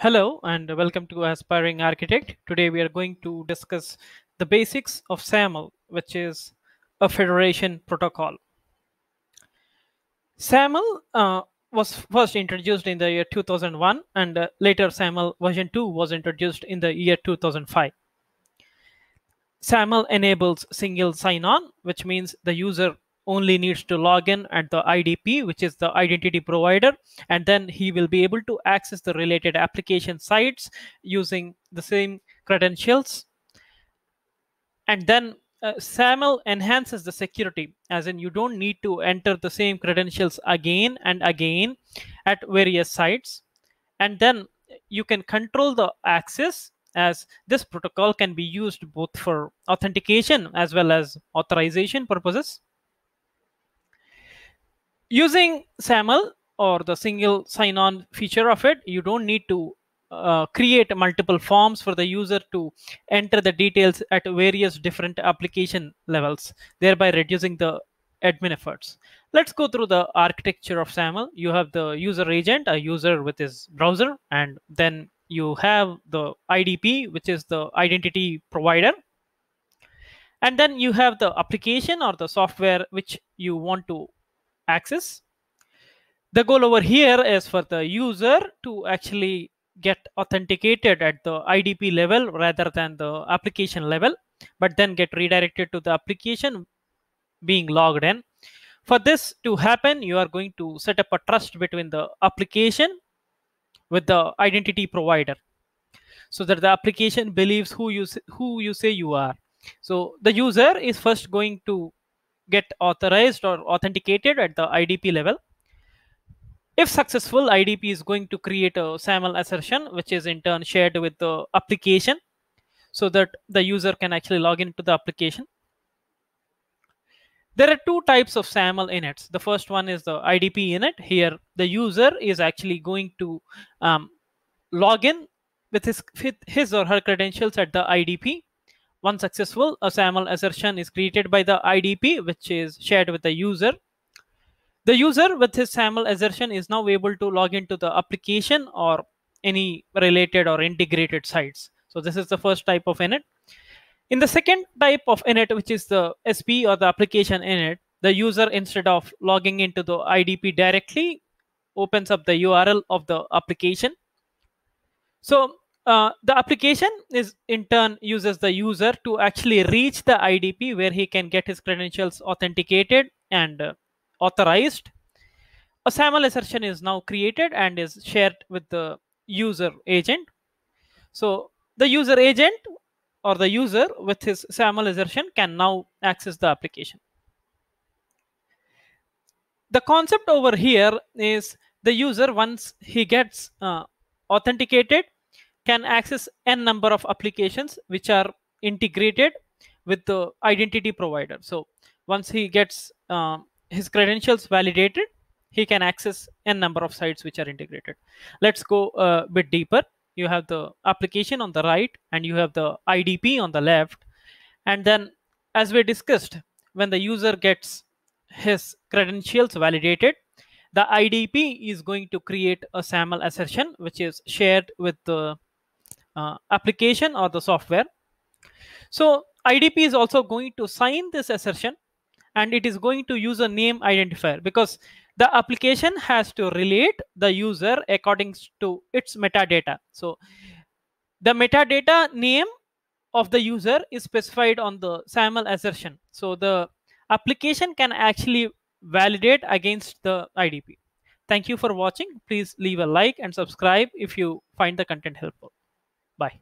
Hello and welcome to Aspiring Architect. Today we are going to discuss the basics of SAML, which is a federation protocol. SAML uh, was first introduced in the year 2001 and uh, later SAML version 2 was introduced in the year 2005. SAML enables single sign-on, which means the user only needs to log in at the IDP, which is the identity provider, and then he will be able to access the related application sites using the same credentials. And then uh, SAML enhances the security, as in you don't need to enter the same credentials again and again at various sites. And then you can control the access as this protocol can be used both for authentication as well as authorization purposes using SAML or the single sign-on feature of it, you don't need to uh, create multiple forms for the user to enter the details at various different application levels, thereby reducing the admin efforts. Let's go through the architecture of SAML. You have the user agent, a user with his browser, and then you have the IDP, which is the identity provider. And then you have the application or the software which you want to Access. The goal over here is for the user to actually get authenticated at the IDP level rather than the application level, but then get redirected to the application being logged in. For this to happen, you are going to set up a trust between the application with the identity provider so that the application believes who you who you say you are so the user is first going to get authorized or authenticated at the IDP level. If successful, IDP is going to create a SAML assertion, which is in turn shared with the application so that the user can actually log into the application. There are two types of SAML inits. The first one is the IDP init. Here, the user is actually going to um, log in with his, his or her credentials at the IDP once successful, a SAML assertion is created by the IDP, which is shared with the user. The user with his SAML assertion is now able to log into the application or any related or integrated sites. So this is the first type of init. In the second type of init, which is the SP or the application init, the user instead of logging into the IDP directly opens up the URL of the application. So uh, the application is in turn uses the user to actually reach the IDP where he can get his credentials authenticated and uh, authorized. A SAML assertion is now created and is shared with the user agent. So the user agent or the user with his SAML assertion can now access the application. The concept over here is the user once he gets uh, authenticated can access n number of applications which are integrated with the identity provider. So once he gets uh, his credentials validated, he can access n number of sites which are integrated. Let's go uh, a bit deeper. You have the application on the right and you have the IDP on the left. And then as we discussed, when the user gets his credentials validated, the IDP is going to create a SAML assertion, which is shared with the uh, application or the software. So IDP is also going to sign this assertion and it is going to use a name identifier because the application has to relate the user according to its metadata. So the metadata name of the user is specified on the SAML assertion. So the application can actually validate against the IDP. Thank you for watching. Please leave a like and subscribe if you find the content helpful. Bye.